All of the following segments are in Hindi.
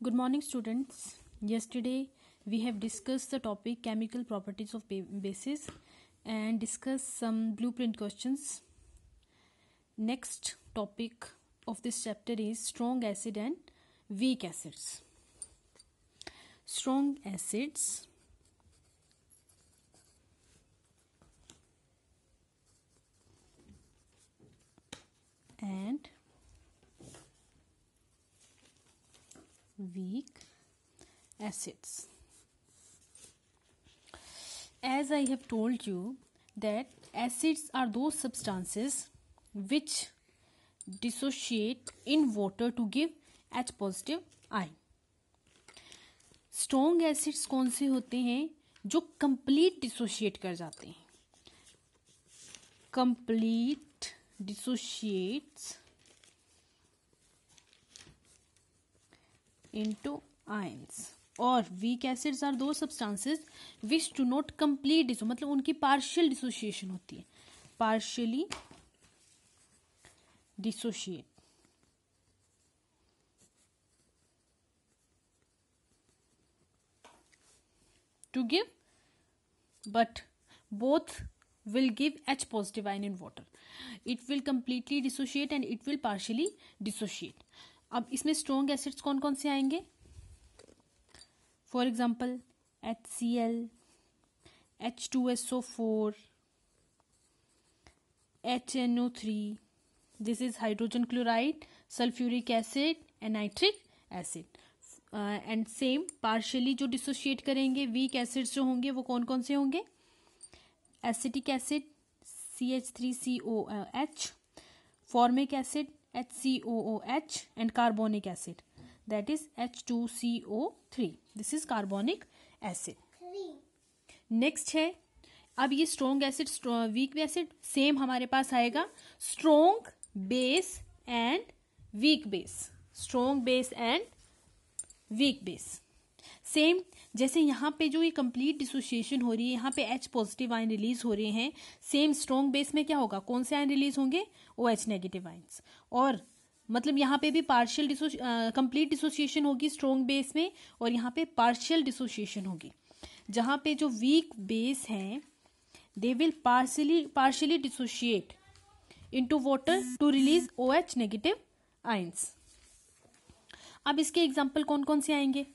Good morning, students. Yesterday we have discussed the topic chemical properties of bases and discussed some blueprint questions. Next topic of this chapter is strong acid and weak acids. Strong acids weak acids as i have told you that acids are those substances which dissociate in water to give H positive ion strong acids कौन से होते हैं जो कंप्लीट डिसोशिएट कर जाते हैं complete dissociates into ions और weak acids are do substances which do not complete डिसो मतलब उनकी पार्शियल डिसोसिएशन होती है partially dissociate to give but both will give H positive ion in water it will completely dissociate and it will partially dissociate अब इसमें स्ट्रोंग एसिड्स कौन कौन से आएंगे for example H C L H two S O four H N O three this is hydrogen chloride sulphuric acid and nitric acid and same partially जो डिसोशिएट करेंगे वीक एसिड्स जो होंगे वो कौन कौन से होंगे acetic acid C H three C O H formic acid H H C O and carbonic acid that is H two C O three this is carbonic acid next है अब ये strong acid weak acid same हमारे पास आएगा strong base and weak base strong base and weak base same जैसे यहाँ पे जो ये कंप्लीट डिसोसिएशन हो रही है यहाँ पे एच पॉजिटिव आयन रिलीज हो रहे हैं सेम स्ट्रॉन्ग बेस में क्या होगा कौन से आयन रिलीज होंगे ओ एच नेगेटिव आयन्स और मतलब यहाँ पे भी पार्शियल कंप्लीट डिसोसिएशन होगी स्ट्रॉन्ग बेस में और यहाँ पे पार्शियल डिसोसिएशन होगी जहाँ पे जो वीक बेस हैं they will partially partially dissociate to water to release O H negative ions अब इसके एग्जाम्पल कौन कौन से आएंगे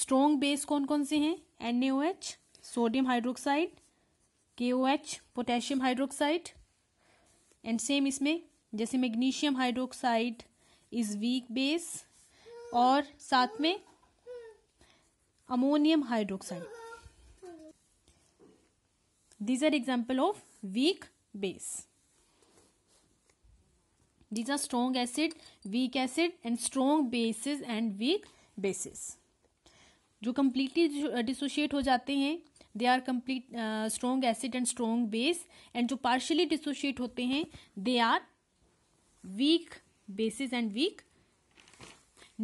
स्ट्रोंग बेस कौन कौन से हैं N H sodium hydroxide K O H potassium hydroxide and same इसमें जैसे magnesium hydroxide is weak base और साथ में ammonium hydroxide these are example of weak base these are strong acid weak acid and strong bases and weak bases जो कम्प्लीटली डिसोशिएट uh, हो जाते हैं they are complete strong acid and strong base and जो पार्शली डिसोशिएट होते हैं they are weak bases and weak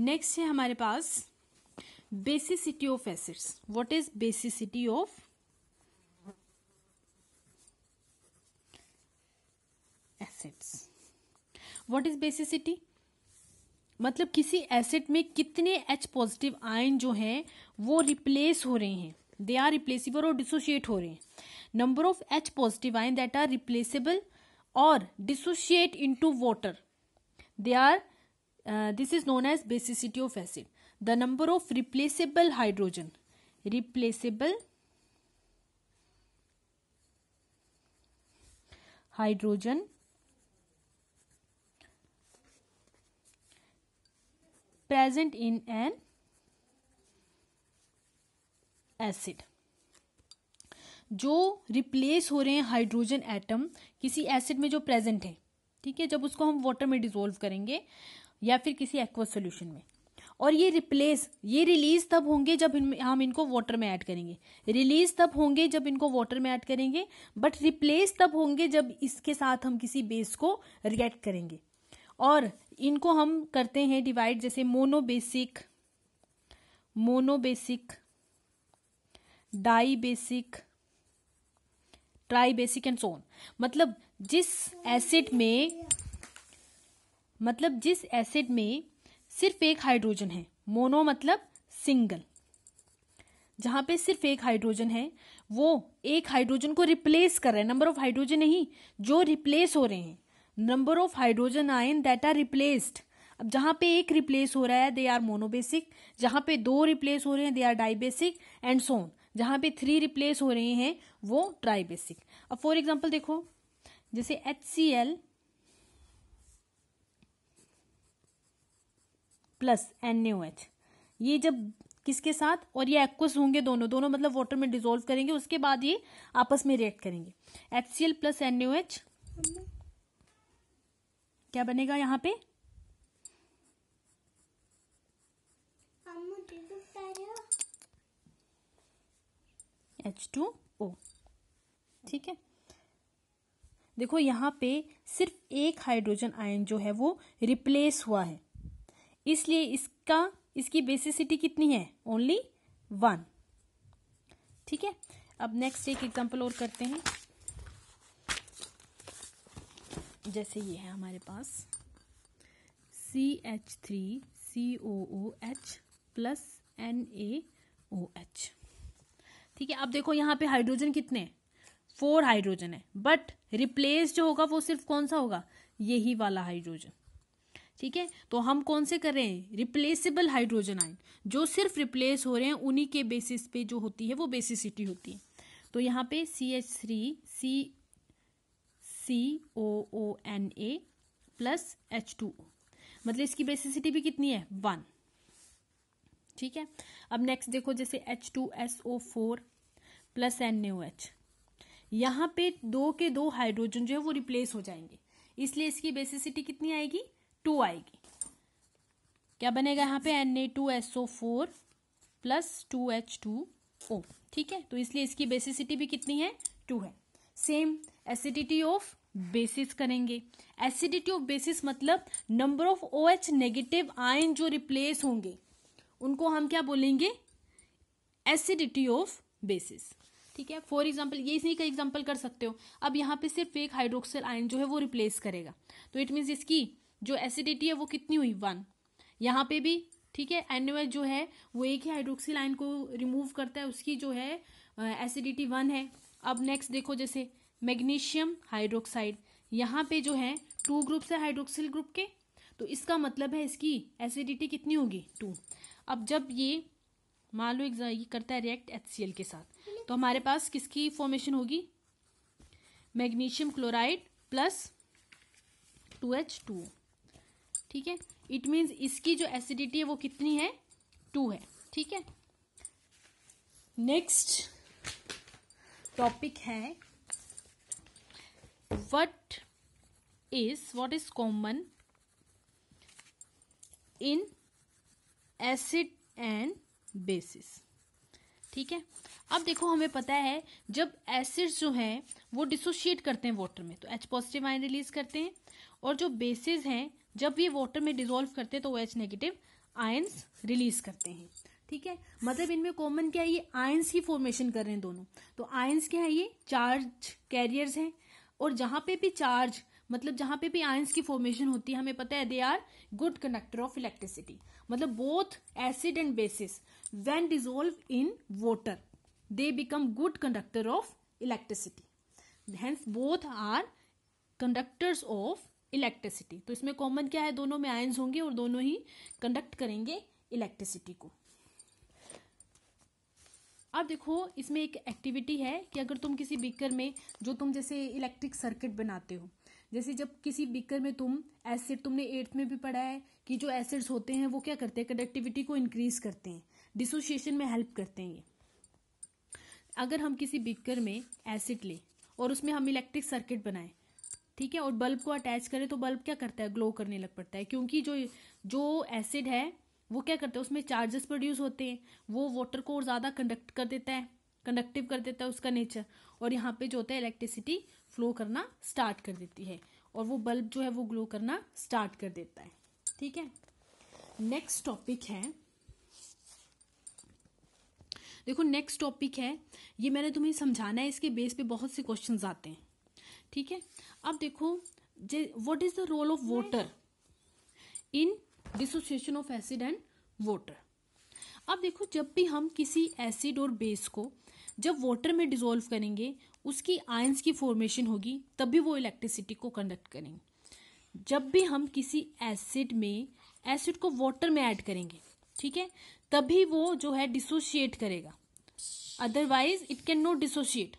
next है हमारे पास basicity of acids what is basicity of acids what is basicity मतलब किसी एसिड में कितने एच पॉजिटिव आयन जो हैं वो रिप्लेस हो रहे हैं दे आर रिप्लेसिबल और डिसोशिएट हो रहे हैं number of H positive ion that are replaceable और dissociate into water they are this is known as basicity of acid the number of replaceable hydrogen replaceable hydrogen present in an acid जो रिप्लेस हो रहे हैं हाइड्रोजन एटम किसी एसिड में जो प्रेजेंट है ठीक है जब उसको हम वाटर में डिजोल्व करेंगे या फिर किसी एक्वा सोल्यूशन में और ये रिप्लेस ये रिलीज तब होंगे जब इन, हम इनको वाटर में ऐड करेंगे रिलीज तब होंगे जब इनको वाटर में ऐड करेंगे बट रिप्लेस तब होंगे जब इसके साथ हम किसी बेस को रिएक्ट करेंगे और इनको हम करते हैं डिवाइड जैसे monobasic monobasic dibasic tribasic and so on मतलब जिस एसिड में मतलब जिस एसिड में सिर्फ एक हाइड्रोजन है मोनो मतलब सिंगल जहां पे सिर्फ एक हाइड्रोजन है वो एक हाइड्रोजन को रिप्लेस कर रहा है नंबर ऑफ हाइड्रोजन नहीं जो रिप्लेस हो रहे हैं number of hydrogen ion that are replaced अब जहां पे एक रिप्लेस हो रहा है दे आर मोनोबेसिक जहां पे दो रिप्लेस हो रहे हैं they are dibasic and so on जहां पे थ्री रिप्लेस हो रहे हैं वो ट्राइबेसिक अब फॉर एग्जाम्पल देखो जैसे H C L plus N U H ये जब किसके साथ और ये एक्वस होंगे दोनों दोनों मतलब वाटर में डिजोल्व करेंगे उसके बाद ये आपस में रिएक्ट करेंगे H C L plus N U H क्या बनेगा यहाँ पे एच टू ओ ठीक है देखो यहाँ पे सिर्फ एक हाइड्रोजन आयन जो है वो रिप्लेस हुआ है इसलिए इसका इसकी बेसिसिटी कितनी है ओनली वन ठीक है अब नेक्स्ट एक एग्जांपल और करते हैं जैसे ये है हमारे पास C H three C O O H plus N A O H ठीक है अब देखो यहाँ पे हाइड्रोजन कितने हैं फोर हाइड्रोजन है बट रिप्लेस जो होगा वो सिर्फ कौन सा होगा यही वाला हाइड्रोजन ठीक है तो हम कौन से कर रहे हैं रिप्लेसेबल हाइड्रोजन आइन जो सिर्फ रिप्लेस हो रहे हैं उन्हीं के बेसिस पे जो होती है वो बेसिसिटी होती है तो यहाँ पे C H three C C O O N A plus H two O मतलब इसकी बेसिसिटी भी कितनी है वन ठीक है अब नेक्स्ट देखो जैसे H two S O four plus N A O H यहाँ पे दो के दो हाइड्रोजन जो है वो रिप्लेस हो जाएंगे इसलिए इसकी बेसिसिटी कितनी आएगी टू आएगी क्या बनेगा यहाँ पे N A two S O four plus two H two O ठीक है तो इसलिए इसकी बेसिसिटी भी कितनी है टू है सेम एसिडिटी ऑफ बेसिस करेंगे एसिडिटी ऑफ बेसिस मतलब number of O H negative ion जो रिप्लेस होंगे उनको हम क्या बोलेंगे एसिडिटी ऑफ बेसिस ठीक है फॉर एग्जाम्पल ये इसी का एग्जाम्पल कर सकते हो अब यहाँ पे सिर्फ एक हाइड्रोक्सल आयन जो है वो रिप्लेस करेगा तो इट मीन्स इसकी जो एसिडिटी है वो कितनी हुई वन यहाँ पे भी ठीक है एन जो है वो एक ही हाइड्रोक्सिल आयन को रिमूव करता है उसकी जो है एसिडिटी वन है अब नेक्स्ट देखो जैसे मैग्नीशियम हाइड्रोक्साइड यहाँ पे जो है टू ग्रुप्स है हाइड्रोक्सिल ग्रुप के तो इसका मतलब है इसकी एसिडिटी कितनी होगी टू अब जब ये मान लो ये करता है रिएक्ट एच के साथ तो हमारे पास किसकी फॉर्मेशन होगी magnesium chloride plus two H two ठीक है इट मीन्स इसकी जो एसिडिटी है वो कितनी है टू है ठीक है नेक्स्ट टॉपिक है what is what is common in acid and bases ठीक है अब देखो हमें पता है जब एसिड्स जो हैं वो डिसोशिएट करते हैं वाटर में तो एच पॉजिटिव आयन रिलीज करते हैं और जो बेसिस हैं जब ये वाटर में डिजोल्व करते हैं तो वो एच नेगेटिव आयन्स रिलीज करते हैं ठीक है मतलब इनमें कॉमन क्या है ये आयन्स ही फॉर्मेशन कर रहे हैं दोनों तो आयन्स क्या है ये चार्ज कैरियर्स हैं और जहां पे भी चार्ज मतलब जहां पे भी आयंस की फॉर्मेशन होती है हमें पता है they are good conductor of electricity मतलब both acid and bases when dissolve in water they become good conductor of electricity hence both are conductors of electricity तो इसमें कॉमन क्या है दोनों में आयंस होंगे और दोनों ही कंडक्ट करेंगे इलेक्ट्रिसिटी को अब देखो इसमें एक एक्टिविटी है कि अगर तुम किसी बीकर में जो तुम जैसे इलेक्ट्रिक सर्किट बनाते हो जैसे जब किसी बीकर में तुम एसिड तुमने एट्थ में भी पढ़ा है कि जो एसिड्स होते हैं वो क्या करते हैं कंडक्टिविटी को इंक्रीज करते हैं डिसोसिएशन में हेल्प करते हैं ये अगर हम किसी बीकर में एसिड लें और उसमें हम इलेक्ट्रिक सर्किट बनाएं ठीक है और बल्ब को अटैच करें तो बल्ब क्या करता है ग्लो करने लग पड़ता है क्योंकि जो जो एसिड है वो क्या करते हैं उसमें चार्जेस प्रोड्यूस होते हैं वो वाटर को और ज़्यादा कंडक्ट कर देता है कंडक्टिव कर देता है उसका नेचर और यहाँ पे जो होता है इलेक्ट्रिसिटी फ्लो करना स्टार्ट कर देती है और वो बल्ब जो है वो ग्लो करना स्टार्ट कर देता है ठीक है नेक्स्ट टॉपिक है देखो नेक्स्ट टॉपिक है ये मैंने तुम्हें समझाना है इसके बेस पे बहुत से क्वेश्चन आते हैं ठीक है अब देखो जे what is the role of water in dissociation of acid and water अब देखो जब भी हम किसी एसिड और बेस को जब वाटर में डिजोल्व करेंगे उसकी आयंस की फॉर्मेशन होगी तब भी वो इलेक्ट्रिसिटी को कंडक्ट करेंगे जब भी हम किसी एसिड में एसिड को वाटर में ऐड करेंगे ठीक है तभी वो जो है डिसोशिएट करेगा otherwise it can not dissociate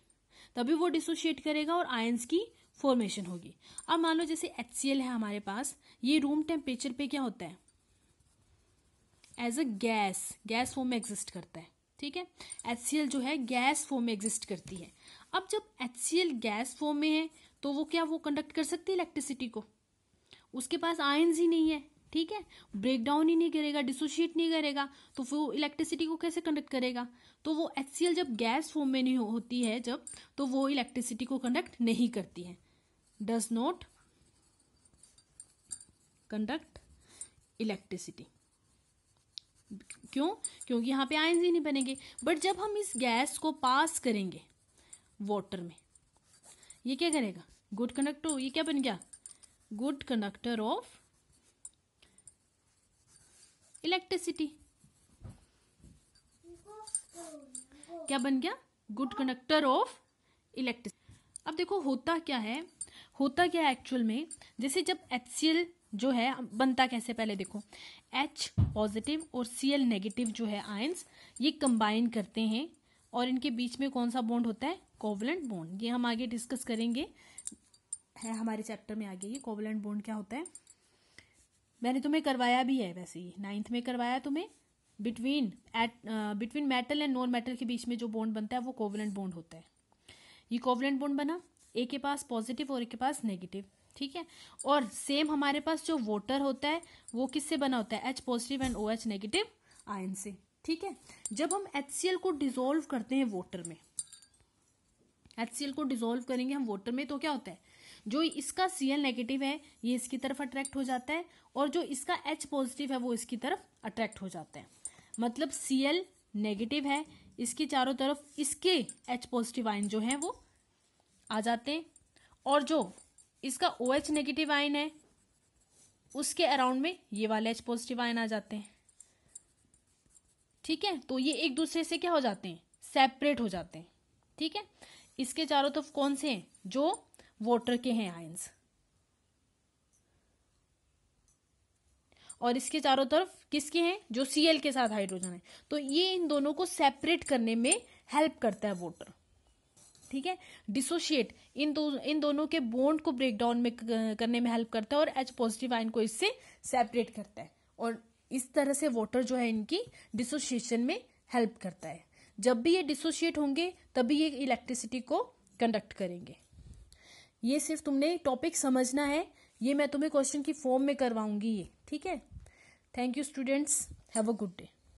तभी वो डिसोशिएट करेगा और आयंस की फॉर्मेशन होगी अब मान लो जैसे एच है हमारे पास ये रूम टेम्परेचर पे क्या होता है as a gas gas form में एग्जिस्ट करता है ठीक है एच जो है गैस फॉर्म में एग्जिस्ट करती है अब जब एच गैस फॉर्म में है तो वो क्या वो कंडक्ट कर सकती है इलेक्ट्रिसिटी को उसके पास आयन्स ही नहीं है ठीक है ब्रेक डाउन ही नहीं करेगा डिसोशिएट नहीं करेगा तो वो इलेक्ट्रिसिटी को कैसे कंडक्ट करेगा तो वो एच जब गैस फॉर्म में नहीं होती है जब तो वो इलेक्ट्रिसिटी को कंडक्ट नहीं करती है डज नॉट कंडक्ट इलेक्ट्रिसिटी क्यों क्योंकि यहाँ पे आयंस ही नहीं बनेंगे बट जब हम इस गैस को पास करेंगे वाटर में ये क्या करेगा गुड कंडक्टर ये क्या बन गया गुड कंडक्टर ऑफ इलेक्ट्रिसिटी क्या बन गया गुड कंडक्टर ऑफ इलेक्ट्रिसिटी अब देखो होता क्या है होता क्या है एक्चुअल में जैसे जब एच जो है बनता कैसे पहले देखो एच पॉजिटिव और सी एल नेगेटिव जो है आयंस ये कंबाइन करते हैं और इनके बीच में कौन सा बॉन्ड होता है कोवलेंट बॉन्ड ये हम आगे डिस्कस करेंगे है हमारे चैप्टर में आगे ये कोवलेंट बॉन्ड क्या होता है मैंने तुम्हें करवाया भी है वैसे ही नाइन्थ में करवाया तुम्हें between at between metal and non metal के बीच में जो बॉन्ड बनता है वो कोवलेंट बॉन्ड होता है ये कोवलेंट बॉन्ड बना ए के पास पॉजिटिव और एक के पास नेगेटिव ठीक है और सेम हमारे पास जो वोटर होता है वो किससे बना होता है H positive and O H negative ion से ठीक है जब हम एच को डिजोल्व करते हैं वोटर में एच को डिजोल्व करेंगे हम वोटर में तो क्या होता है जो इसका सी नेगेटिव है ये इसकी तरफ अट्रैक्ट हो जाता है और जो इसका एच पॉजिटिव है वो इसकी तरफ अट्रैक्ट हो जाता है मतलब सी नेगेटिव है इसके चारों तरफ इसके एच पॉजिटिव आयन जो है वो आ जाते हैं और जो इसका ओ OH नेगेटिव आयन है उसके अराउंड में ये वाले एच पॉजिटिव आयन आ जाते हैं ठीक है तो ये एक दूसरे से क्या हो जाते हैं सेपरेट हो जाते हैं ठीक है इसके चारों तरफ कौन से हैं जो वाटर के हैं आयन्स और इसके चारों तरफ किसके हैं जो सीएल के साथ हाइड्रोजन है तो ये इन दोनों को सेपरेट करने में हेल्प करता है वाटर ठीक है डिसोशिएट इन दो इन दोनों के बॉन्ड को ब्रेक डाउन में करने में हेल्प करता है और एच पॉजिटिव आइन को इससे सेपरेट करता है और इस तरह से वाटर जो है इनकी डिसोशिएशन में हेल्प करता है जब भी ये डिसोशिएट होंगे तभी ये इलेक्ट्रिसिटी को कंडक्ट करेंगे ये सिर्फ तुमने टॉपिक समझना है ये मैं तुम्हें क्वेश्चन की फॉर्म में करवाऊंगी ये ठीक है thank you students have a good day